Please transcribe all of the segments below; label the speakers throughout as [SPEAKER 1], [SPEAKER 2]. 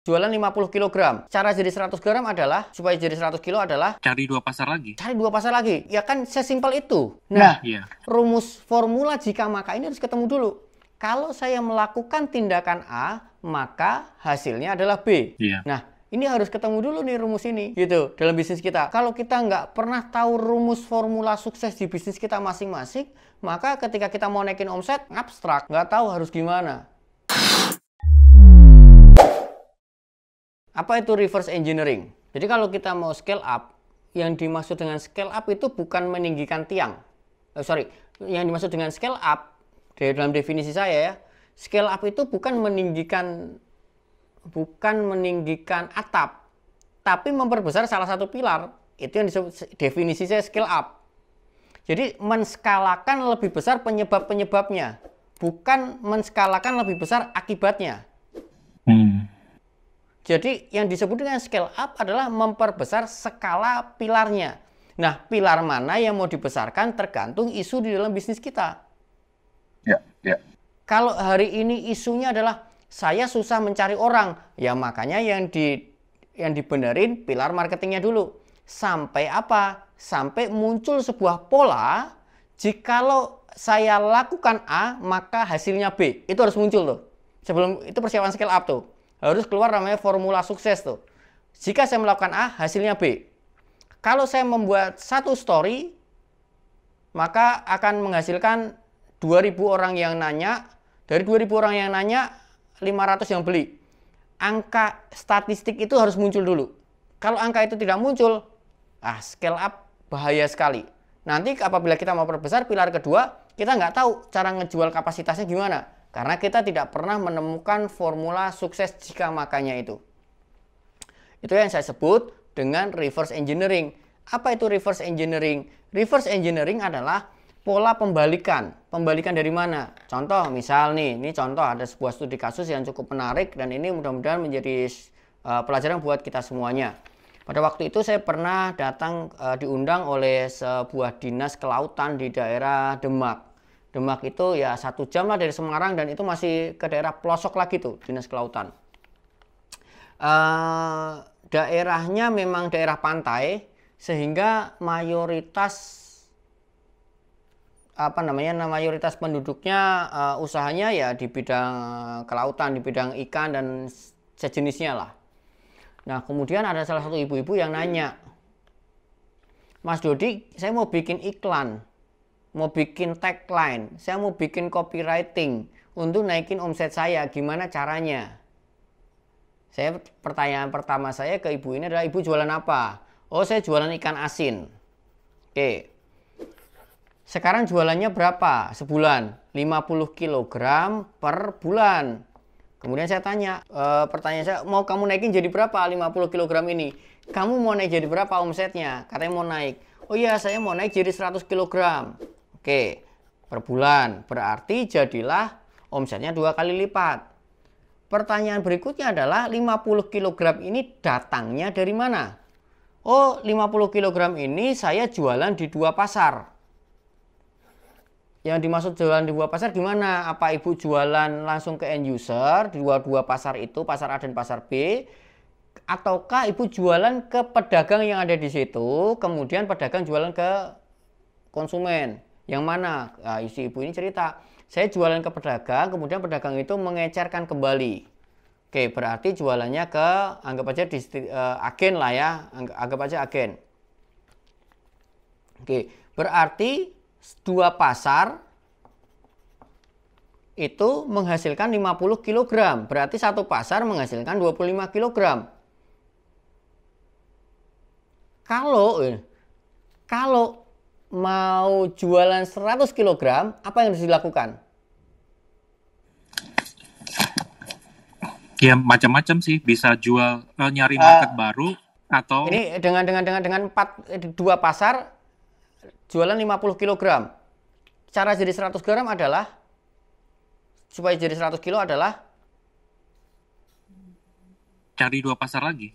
[SPEAKER 1] Jualan 50 kg. Cara jadi 100 gram adalah supaya jadi 100 kilo adalah cari dua pasar lagi. Cari dua pasar lagi. Ya kan sesimpel itu. Nah, nah iya. rumus formula jika maka ini harus ketemu dulu. Kalau saya melakukan tindakan A, maka hasilnya adalah B. Iya. Nah, ini harus ketemu dulu nih rumus ini gitu dalam bisnis kita. Kalau kita nggak pernah tahu rumus formula sukses di bisnis kita masing-masing, maka ketika kita mau naikin omset abstrak, nggak tahu harus gimana. Apa itu reverse engineering? Jadi kalau kita mau scale up, yang dimaksud dengan scale up itu bukan meninggikan tiang. Oh, sorry, yang dimaksud dengan scale up dari dalam definisi saya ya, scale up itu bukan meninggikan bukan meninggikan atap, tapi memperbesar salah satu pilar. Itu yang disebut definisi saya scale up. Jadi menskalakan lebih besar penyebab-penyebabnya, bukan menskalakan lebih besar akibatnya. Jadi yang disebut dengan scale up adalah memperbesar skala pilarnya. Nah, pilar mana yang mau dibesarkan tergantung isu di dalam bisnis kita. Ya, ya. Kalau hari ini isunya adalah saya susah mencari orang, ya makanya yang di yang dibenerin pilar marketingnya dulu. Sampai apa? Sampai muncul sebuah pola jikalau saya lakukan A, maka hasilnya B. Itu harus muncul tuh. Sebelum itu persiapan scale up tuh harus keluar namanya formula sukses tuh. Jika saya melakukan A, hasilnya B. Kalau saya membuat satu story, maka akan menghasilkan 2000 orang yang nanya. Dari 2000 orang yang nanya, 500 yang beli. Angka statistik itu harus muncul dulu. Kalau angka itu tidak muncul, ah scale up bahaya sekali. Nanti apabila kita mau perbesar pilar kedua, kita nggak tahu cara ngejual kapasitasnya gimana karena kita tidak pernah menemukan formula sukses jika makanya itu. Itu yang saya sebut dengan reverse engineering. Apa itu reverse engineering? Reverse engineering adalah pola pembalikan. Pembalikan dari mana? Contoh misal nih, ini contoh ada sebuah studi kasus yang cukup menarik dan ini mudah-mudahan menjadi eh, pelajaran buat kita semuanya. Pada waktu itu saya pernah datang eh, diundang oleh sebuah dinas kelautan di daerah Demak. Demak itu ya satu jam lah dari Semarang dan itu masih ke daerah pelosok lagi tuh dinas kelautan. Uh, daerahnya memang daerah pantai sehingga mayoritas apa namanya nah, mayoritas penduduknya uh, usahanya ya di bidang kelautan, di bidang ikan dan sejenisnya lah. Nah kemudian ada salah satu ibu-ibu yang nanya, Mas Dodi, saya mau bikin iklan mau bikin tagline, saya mau bikin copywriting untuk naikin omset saya, gimana caranya? Saya pertanyaan pertama saya ke ibu ini adalah ibu jualan apa? Oh, saya jualan ikan asin. Oke. Sekarang jualannya berapa sebulan? 50 kg per bulan. Kemudian saya tanya, e, pertanyaan saya, mau kamu naikin jadi berapa 50 kg ini? Kamu mau naik jadi berapa omsetnya? Katanya mau naik. Oh iya, saya mau naik jadi 100 kg. Oke, per bulan. Berarti jadilah omsetnya dua kali lipat. Pertanyaan berikutnya adalah 50 kg ini datangnya dari mana? Oh, 50 kg ini saya jualan di dua pasar. Yang dimaksud jualan di dua pasar gimana? Apa ibu jualan langsung ke end user di dua-dua pasar itu, pasar A dan pasar B? Ataukah ibu jualan ke pedagang yang ada di situ, kemudian pedagang jualan ke konsumen? Yang mana nah, isi ibu ini cerita, saya jualan ke pedagang, kemudian pedagang itu mengecerkan kembali. Oke, berarti jualannya ke anggap aja di, uh, eh, agen lah ya, anggap, anggap aja agen. Oke, berarti dua pasar itu menghasilkan 50 kg. Berarti satu pasar menghasilkan 25 kg. Kalau eh, kalau mau jualan 100 kg, apa yang harus dilakukan?
[SPEAKER 2] Ya macam-macam sih, bisa jual eh, nyari market uh, baru atau ini
[SPEAKER 1] dengan dengan dengan dengan empat eh, dua pasar jualan 50 kg. Cara jadi 100 gram adalah supaya jadi 100 kilo adalah
[SPEAKER 3] cari dua pasar lagi.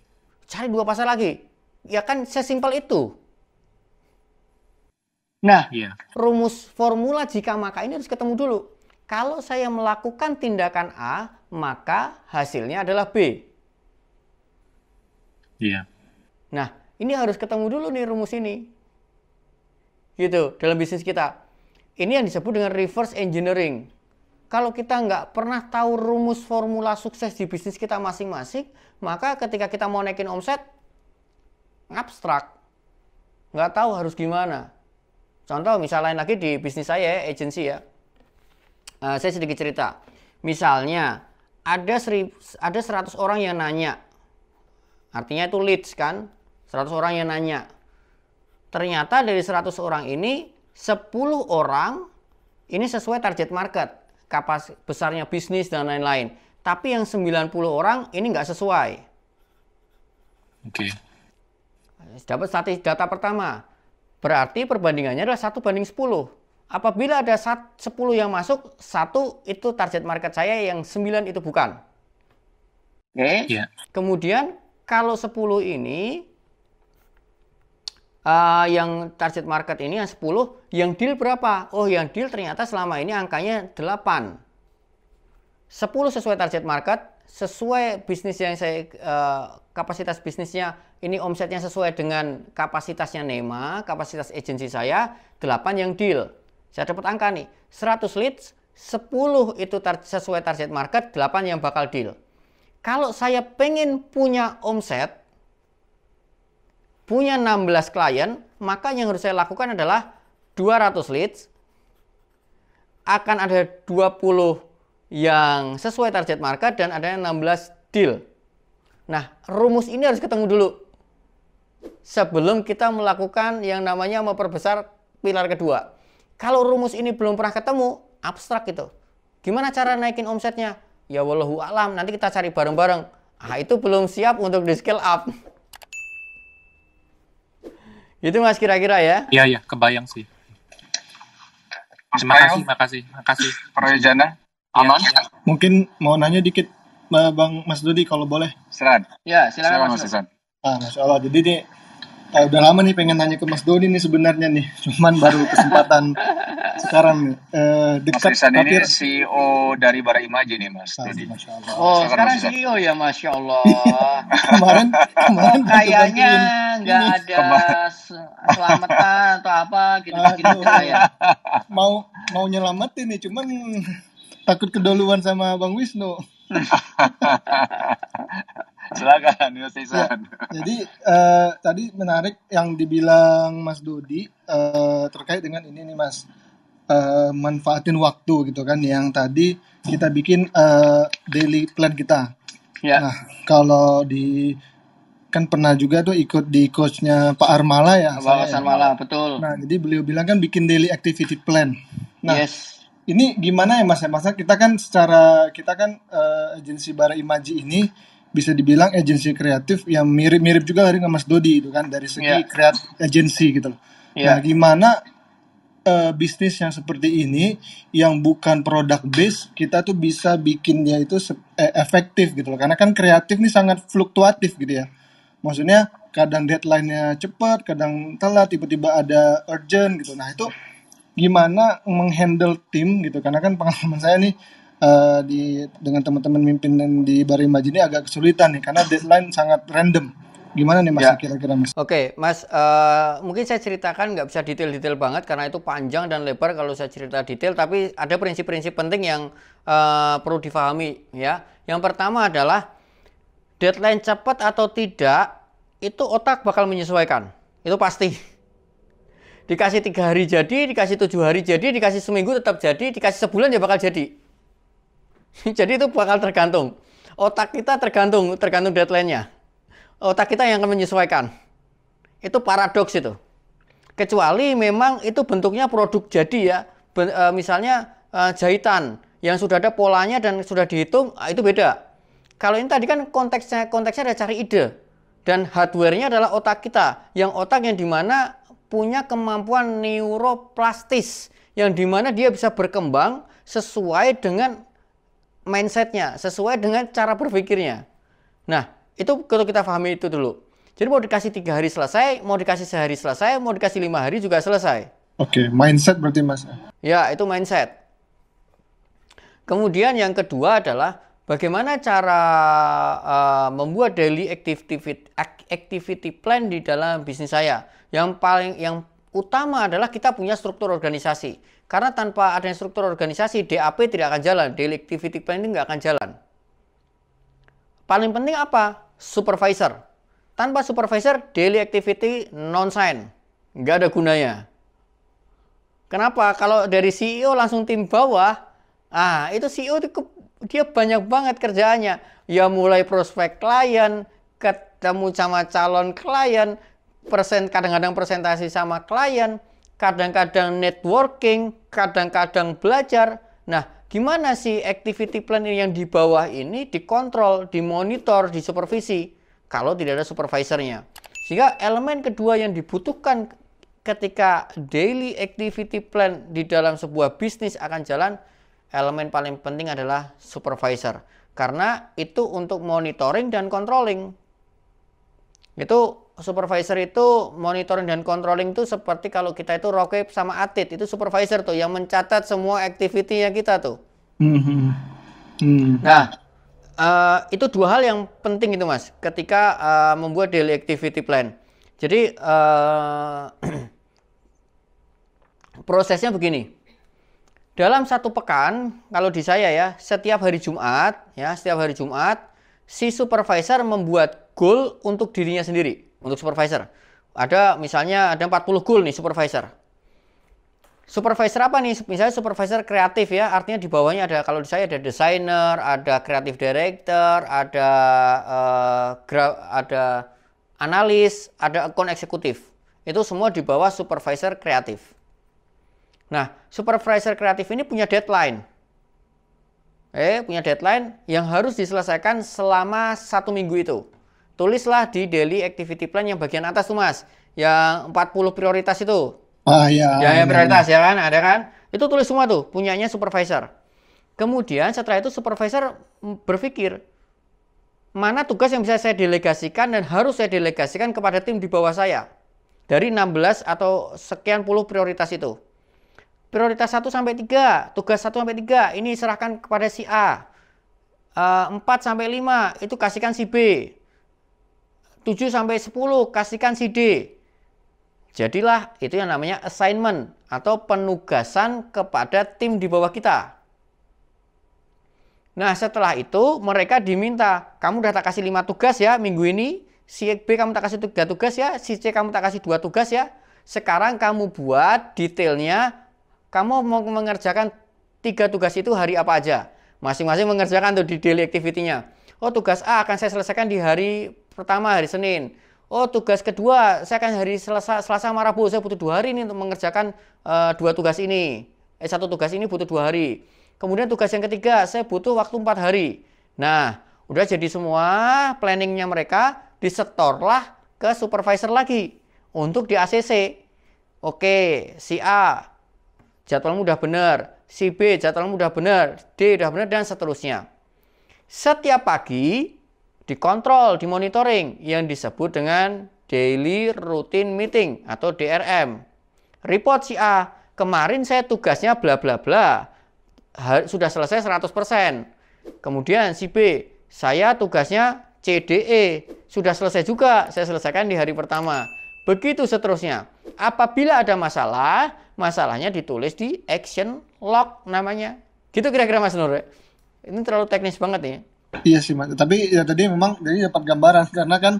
[SPEAKER 1] Cari dua pasar lagi. Ya kan sesimpel itu. Nah, yeah. rumus formula jika maka ini harus ketemu dulu. Kalau saya melakukan tindakan A, maka hasilnya adalah B. Iya. Yeah. Nah, ini harus ketemu dulu nih rumus ini. Gitu, dalam bisnis kita. Ini yang disebut dengan reverse engineering. Kalau kita nggak pernah tahu rumus formula sukses di bisnis kita masing-masing, maka ketika kita mau naikin omset, abstrak. Nggak tahu harus gimana Contoh misal lain lagi di bisnis saya agensi ya. Uh, saya sedikit cerita. Misalnya ada seri, ada 100 orang yang nanya. Artinya itu leads kan? 100 orang yang nanya. Ternyata dari 100 orang ini 10 orang ini sesuai target market, kapas besarnya bisnis dan lain-lain. Tapi yang 90 orang ini nggak sesuai. Oke. Okay. Dapat data pertama Berarti perbandingannya adalah satu banding 10. Apabila ada 10 yang masuk, satu itu target market saya yang 9 itu bukan. Okay. Iya. Yeah. Kemudian kalau 10 ini uh, yang target market ini yang 10, yang deal berapa? Oh, yang deal ternyata selama ini angkanya 8. 10 sesuai target market, sesuai bisnis yang saya uh, kapasitas bisnisnya ini omsetnya sesuai dengan kapasitasnya Nema, kapasitas agensi saya 8 yang deal. Saya dapat angka nih, 100 leads, 10 itu tar sesuai target market, 8 yang bakal deal. Kalau saya pengen punya omset, punya 16 klien, maka yang harus saya lakukan adalah 200 leads, akan ada 20 yang sesuai target market dan adanya 16 deal. Nah, rumus ini harus ketemu dulu sebelum kita melakukan yang namanya memperbesar pilar kedua. Kalau rumus ini belum pernah ketemu, abstrak gitu. Gimana cara naikin omsetnya? Ya wallahu alam, nanti kita cari bareng-bareng. Ah, itu belum siap untuk di scale up. Itu Mas kira-kira ya?
[SPEAKER 3] Iya, iya, kebayang sih.
[SPEAKER 2] Terima kasih, terima kasih, terima kasih.
[SPEAKER 1] Proyek
[SPEAKER 3] Iya, Aman. Ya. Mungkin mau nanya dikit Bang Mas Dodi kalau boleh. Silakan.
[SPEAKER 1] Ya, silakan Mas Hasan.
[SPEAKER 3] Ah, Masya Allah. Jadi nih eh, udah lama nih pengen nanya ke Mas Dodi nih sebenarnya nih. Cuman baru kesempatan sekarang nih. Eh, dekat Mas Hasan ini
[SPEAKER 2] CEO dari Bara Imaji nih Mas ah, Dodi. Masya Allah. Oh, sekarang CEO ya Masya Allah.
[SPEAKER 3] kemarin kemarin oh, kayaknya nggak ada
[SPEAKER 1] selamatan atau apa gitu-gitu
[SPEAKER 3] ya. Mau mau nyelamatin nih cuman takut kedoluan sama Bang Wisnu.
[SPEAKER 2] Silakan, Yusisan.
[SPEAKER 3] Ya, jadi uh, tadi menarik yang dibilang Mas Dodi uh, terkait dengan ini nih Mas uh, manfaatin waktu gitu kan yang tadi kita bikin uh, daily plan kita. Ya. Nah kalau di kan pernah juga tuh ikut di coachnya Pak Armala ya. Pak ya. Armala ya. betul. Nah jadi beliau bilang kan bikin daily activity plan. Nah, yes ini gimana ya mas ya masa kita kan secara kita kan uh, agensi bara imaji ini bisa dibilang agensi kreatif yang mirip-mirip juga dari mas Dodi itu kan dari segi yeah. kreat agensi gitu loh yeah. nah gimana uh, bisnis yang seperti ini yang bukan produk base kita tuh bisa bikin dia itu eh, efektif gitu loh karena kan kreatif ini sangat fluktuatif gitu ya maksudnya kadang deadline-nya cepat kadang telat tiba-tiba ada urgent gitu nah itu gimana menghandle tim gitu karena kan pengalaman saya nih uh, di dengan teman-teman pimpinan di Barima ini agak kesulitan nih karena deadline sangat random gimana nih mas ya. kira-kira mas? Oke
[SPEAKER 1] okay, mas, uh, mungkin saya ceritakan nggak bisa detail-detail banget karena itu panjang dan lebar kalau saya cerita detail, tapi ada prinsip-prinsip penting yang uh, perlu difahami ya. Yang pertama adalah deadline cepat atau tidak itu otak bakal menyesuaikan, itu pasti dikasih tiga hari jadi, dikasih tujuh hari jadi, dikasih seminggu tetap jadi, dikasih sebulan ya bakal jadi. jadi itu bakal tergantung. Otak kita tergantung, tergantung deadline-nya. Otak kita yang akan menyesuaikan. Itu paradoks itu. Kecuali memang itu bentuknya produk jadi ya. Ben, e, misalnya e, jahitan yang sudah ada polanya dan sudah dihitung, ah, itu beda. Kalau ini tadi kan konteksnya konteksnya ada cari ide dan hardware-nya adalah otak kita, yang otak yang dimana punya kemampuan neuroplastis yang dimana dia bisa berkembang sesuai dengan mindsetnya, sesuai dengan cara berpikirnya. Nah, itu kalau kita pahami itu dulu. Jadi mau dikasih tiga hari selesai, mau dikasih sehari selesai, mau dikasih lima hari juga selesai.
[SPEAKER 3] Oke, okay, mindset berarti mas.
[SPEAKER 1] Ya, itu mindset. Kemudian yang kedua adalah Bagaimana cara uh, membuat daily activity activity plan di dalam bisnis saya? Yang paling yang utama adalah kita punya struktur organisasi. Karena tanpa ada struktur organisasi, DAP tidak akan jalan, daily activity plan tidak akan jalan. Paling penting apa? Supervisor. Tanpa supervisor, daily activity non-sign. Nggak ada gunanya. Kenapa? Kalau dari CEO langsung tim bawah, ah itu CEO itu dia banyak banget kerjaannya. Ya mulai prospek klien, ketemu sama calon klien, persen kadang-kadang presentasi sama klien, kadang-kadang networking, kadang-kadang belajar. Nah, gimana sih activity plan yang di bawah ini dikontrol, dimonitor, disupervisi kalau tidak ada supervisornya. Sehingga elemen kedua yang dibutuhkan ketika daily activity plan di dalam sebuah bisnis akan jalan elemen paling penting adalah supervisor karena itu untuk monitoring dan controlling. Itu supervisor itu monitoring dan controlling itu seperti kalau kita itu roket sama atit itu supervisor tuh yang mencatat semua activity yang kita tuh.
[SPEAKER 3] Mm -hmm. Nah,
[SPEAKER 1] uh, itu dua hal yang penting itu mas ketika uh, membuat daily activity plan. Jadi uh, prosesnya begini dalam satu pekan, kalau di saya ya, setiap hari Jumat, ya, setiap hari Jumat, si supervisor membuat goal untuk dirinya sendiri, untuk supervisor. Ada misalnya ada 40 goal nih supervisor. Supervisor apa nih? Misalnya supervisor kreatif ya, artinya di bawahnya ada kalau di saya ada desainer, ada kreatif director, ada uh, ada analis, ada account eksekutif. Itu semua di bawah supervisor kreatif. Nah, supervisor kreatif ini punya deadline. Eh, punya deadline yang harus diselesaikan selama satu minggu itu. Tulislah di daily activity plan yang bagian atas tuh mas, yang 40 prioritas itu.
[SPEAKER 3] Ah ya. Ya, yang iya, prioritas
[SPEAKER 1] ya, ya kan, ada kan? Itu tulis semua tuh, punyanya supervisor. Kemudian setelah itu supervisor berpikir, mana tugas yang bisa saya delegasikan dan harus saya delegasikan kepada tim di bawah saya dari 16 atau sekian puluh prioritas itu prioritas 1 sampai 3, tugas 1 sampai 3 ini serahkan kepada si A. 4 eh, sampai 5 itu kasihkan si B. 7 sampai 10 kasihkan si D. Jadilah itu yang namanya assignment atau penugasan kepada tim di bawah kita. Nah setelah itu mereka diminta, kamu udah tak kasih 5 tugas ya minggu ini, si B kamu tak kasih 3 tugas ya, si C kamu tak kasih 2 tugas ya. Sekarang kamu buat detailnya kamu mau mengerjakan tiga tugas itu hari apa aja? Masing-masing mengerjakan tuh di daily activity-nya. Oh, tugas A akan saya selesaikan di hari pertama hari Senin. Oh, tugas kedua saya akan hari Selasa, Selasa marabu Saya butuh dua hari ini untuk mengerjakan uh, dua tugas ini. Eh, satu tugas ini butuh dua hari. Kemudian tugas yang ketiga saya butuh waktu empat hari. Nah, udah jadi semua planningnya mereka disetorlah ke supervisor lagi untuk di ACC. Oke, si A jadwalmu udah benar, si B jadwalmu udah benar, D udah benar dan seterusnya. Setiap pagi dikontrol, dimonitoring yang disebut dengan daily routine meeting atau DRM. Report si A, kemarin saya tugasnya bla bla bla. Sudah selesai 100%. Kemudian si B, saya tugasnya CDE sudah selesai juga. Saya selesaikan di hari pertama. Begitu seterusnya. Apabila ada masalah, masalahnya ditulis di action log namanya. Gitu kira-kira Mas Nur. Ini terlalu teknis banget nih. Ya.
[SPEAKER 3] Iya sih Mas. Tapi ya tadi memang jadi dapat gambaran karena kan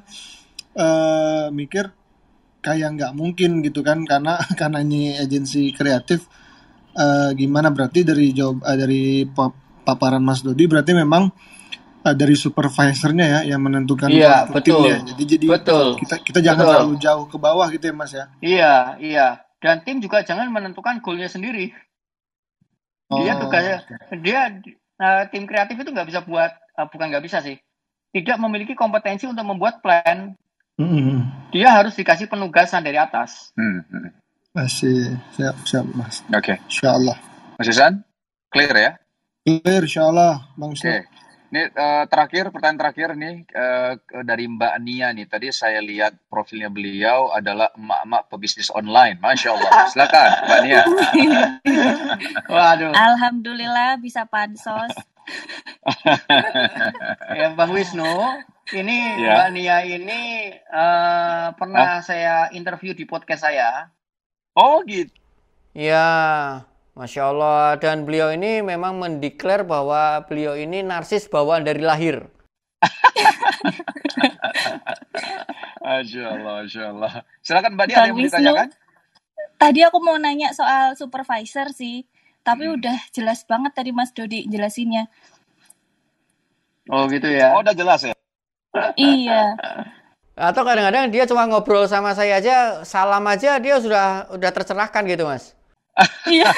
[SPEAKER 3] uh, mikir kayak nggak mungkin gitu kan karena karena ini agensi kreatif uh, gimana berarti dari job uh, dari paparan Mas Dodi berarti memang uh, dari supervisornya ya yang menentukan iya, betul. timnya. Jadi jadi betul. kita kita jangan betul. terlalu jauh ke bawah gitu ya Mas ya.
[SPEAKER 1] Iya, iya. Dan tim juga jangan menentukan golnya sendiri. Oh, dia tugasnya okay. dia uh, tim kreatif itu nggak bisa buat uh, bukan nggak bisa sih. Tidak memiliki kompetensi untuk membuat plan. Mm -hmm. Dia harus dikasih penugasan dari atas.
[SPEAKER 3] Mm -hmm. Masih siap siap Mas. Oke. Okay. Insyaallah.
[SPEAKER 2] Mas Hasan clear ya?
[SPEAKER 3] Clear insyaallah Bang Oke. Okay.
[SPEAKER 2] Ini uh, terakhir pertanyaan terakhir nih uh, dari Mbak Nia nih. Tadi saya lihat profilnya beliau adalah emak-emak pebisnis online. Masya
[SPEAKER 1] Allah. Silakan Mbak Nia. Waduh.
[SPEAKER 2] Alhamdulillah bisa
[SPEAKER 1] pansos. ya Bang Wisnu, ini ya. Mbak Nia ini uh, pernah Hah? saya interview di podcast saya. Oh gitu. Ya. Masya Allah, dan beliau ini memang mendeklar bahwa beliau ini narsis bawaan dari lahir.
[SPEAKER 2] Masya Allah, Masya Allah. Silakan Mbak Dia yang ditanyakan. Tadi aku mau nanya soal supervisor sih, tapi hmm. udah jelas banget tadi Mas Dodi
[SPEAKER 1] jelasinnya.
[SPEAKER 2] Oh gitu ya. Oh udah jelas ya.
[SPEAKER 1] iya. Atau kadang-kadang dia cuma ngobrol sama saya aja, salam aja dia sudah udah tercerahkan gitu mas. Iya.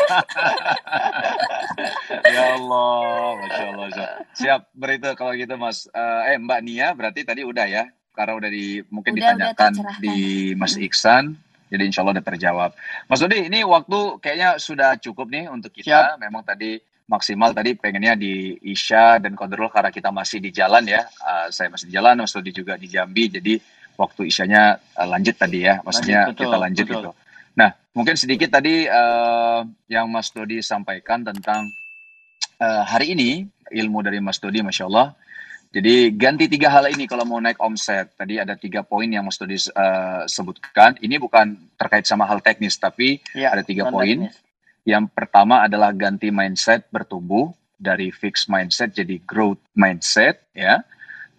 [SPEAKER 2] ya Allah, masya Allah, masya Allah. Siap berita kalau gitu Mas. Uh, eh Mbak Nia berarti tadi udah ya, karena udah di mungkin udah, ditanyakan udah di Mas Iksan. Jadi insya Allah udah terjawab. Mas Dodi, ini waktu kayaknya sudah cukup nih untuk kita. Siap. Memang tadi maksimal tadi pengennya di Isya dan Kondrol karena kita masih di jalan ya. Uh, saya masih di jalan, Mas Dodi juga di Jambi. Jadi waktu Isyanya uh, lanjut tadi ya. Maksudnya lanjut, betul, kita lanjut betul. gitu. Nah, mungkin sedikit tadi uh, yang Mas Dodi sampaikan tentang uh, hari ini ilmu dari Mas Dodi, masya Allah. Jadi ganti tiga hal ini kalau mau naik omset. Tadi ada tiga poin yang Mas Dodi uh, sebutkan. Ini bukan terkait sama hal teknis, tapi ya, ada tiga poin. Yang pertama adalah ganti mindset bertumbuh dari fixed mindset jadi growth mindset, ya.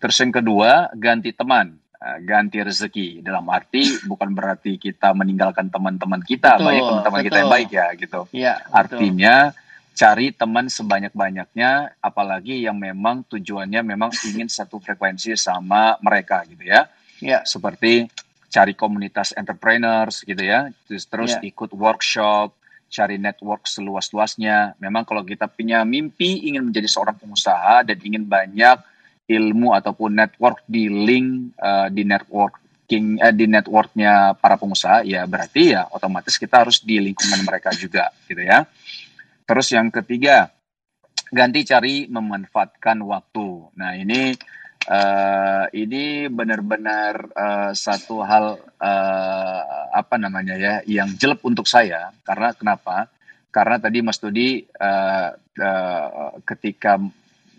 [SPEAKER 2] Terus yang kedua ganti teman Eh, ganti rezeki dalam arti bukan berarti kita meninggalkan teman-teman kita betul, banyak teman-teman kita yang baik ya gitu ya, artinya betul. cari teman sebanyak-banyaknya apalagi yang memang tujuannya memang ingin satu frekuensi sama mereka gitu ya ya seperti cari komunitas entrepreneurs gitu ya terus, terus ya. ikut workshop cari network seluas-luasnya memang kalau kita punya mimpi ingin menjadi seorang pengusaha dan ingin banyak ilmu ataupun network di link uh, di networking uh, di networknya para pengusaha ya berarti ya otomatis kita harus di lingkungan mereka juga gitu ya terus yang ketiga ganti cari memanfaatkan waktu nah ini uh, ini benar-benar uh, satu hal uh, apa namanya ya yang jelek untuk saya karena kenapa karena tadi Mas tudi uh, uh, ketika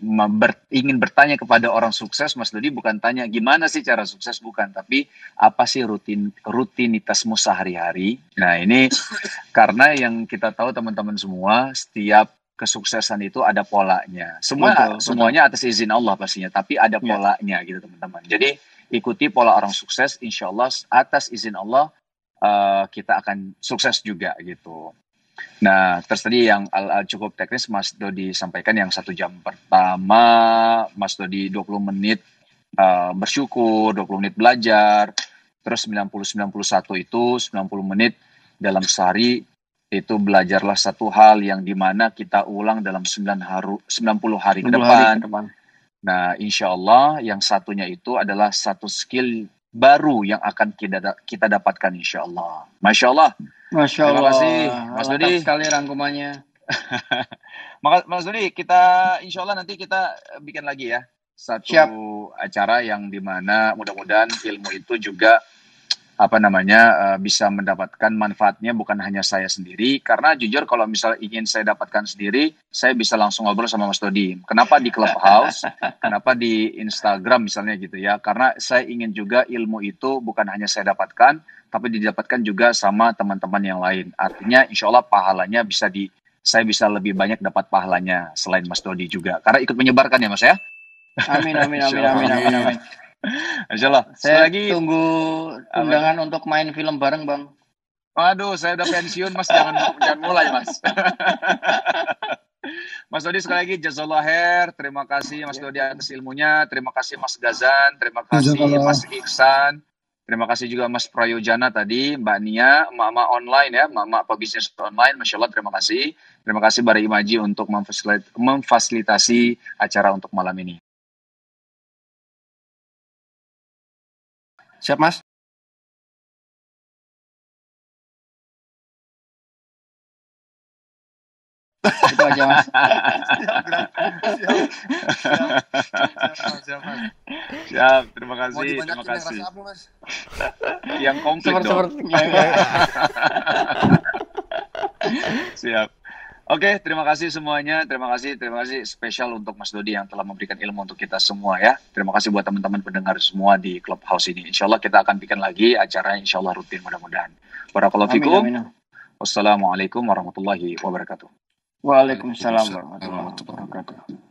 [SPEAKER 2] ber, ingin bertanya kepada orang sukses, Mas Dodi bukan tanya gimana sih cara sukses bukan, tapi apa sih rutin rutinitasmu sehari-hari. Nah ini karena yang kita tahu teman-teman semua setiap kesuksesan itu ada polanya. Semua betul, semuanya atas izin Allah pastinya, tapi ada ya. polanya ya. gitu teman-teman. Jadi ikuti pola orang sukses, insya Allah atas izin Allah uh, kita akan sukses juga gitu. Nah, terus tadi yang cukup teknis Mas Dodi sampaikan yang satu jam pertama, Mas Dodi 20 menit uh, bersyukur, 20 menit belajar, terus 90-91 itu 90 menit dalam sehari itu belajarlah satu hal yang dimana kita ulang dalam 9 haru, 90 hari 90 ke Hari ke depan. Nah, insya Allah yang satunya itu adalah satu skill baru yang akan kita kita dapatkan insya Allah. Masya Allah. Masya Allah. Terima kasih Mas Dodi. sekali rangkumannya. Mas Dodi, kita insya Allah nanti kita bikin lagi ya satu Siap. acara yang dimana mudah-mudahan ilmu itu juga apa namanya eh, bisa mendapatkan manfaatnya bukan hanya saya sendiri karena jujur kalau misal ingin saya dapatkan sendiri saya bisa langsung ngobrol sama Mas Dodi kenapa di Clubhouse kenapa di Instagram misalnya gitu ya karena saya ingin juga ilmu itu bukan hanya saya dapatkan tapi didapatkan juga sama teman-teman yang lain artinya insya Allah pahalanya bisa di saya bisa lebih banyak dapat pahalanya selain Mas Dodi juga karena ikut menyebarkan ya Mas ya amin amin amin amin amin, amin. amin. Insya
[SPEAKER 1] Allah. Saya lagi tunggu undangan apa? untuk main film bareng, Bang. Waduh, saya udah
[SPEAKER 2] pensiun, Mas. Jangan, jangan mulai, Mas. Mas Dodi sekali lagi jazakallah her, Terima kasih Mas ya. Dodi atas ilmunya. Terima kasih Mas Gazan. Terima
[SPEAKER 3] kasih Mas
[SPEAKER 2] Iksan. Terima kasih juga Mas Prayojana tadi, Mbak Nia, Mama online ya, Mama pebisnis online, Masya Allah terima kasih. Terima kasih Bari Imaji untuk memfasilitasi acara untuk malam ini. Siap, Mas? itu aja mas siap, siap, siap, siap, mas. siap terima kasih Mau terima kasih yang, apa, mas? yang komplit seperti, dong siap Oke, terima kasih semuanya. Terima kasih, terima kasih spesial untuk Mas Dodi yang telah memberikan ilmu untuk kita semua ya. Terima kasih buat teman-teman pendengar semua di Clubhouse ini. Insya Allah kita akan bikin lagi acara insya Allah rutin mudah-mudahan. Barakallahu fikum. Wassalamualaikum warahmatullahi wabarakatuh. Waalaikumsalam warahmatullahi wabarakatuh.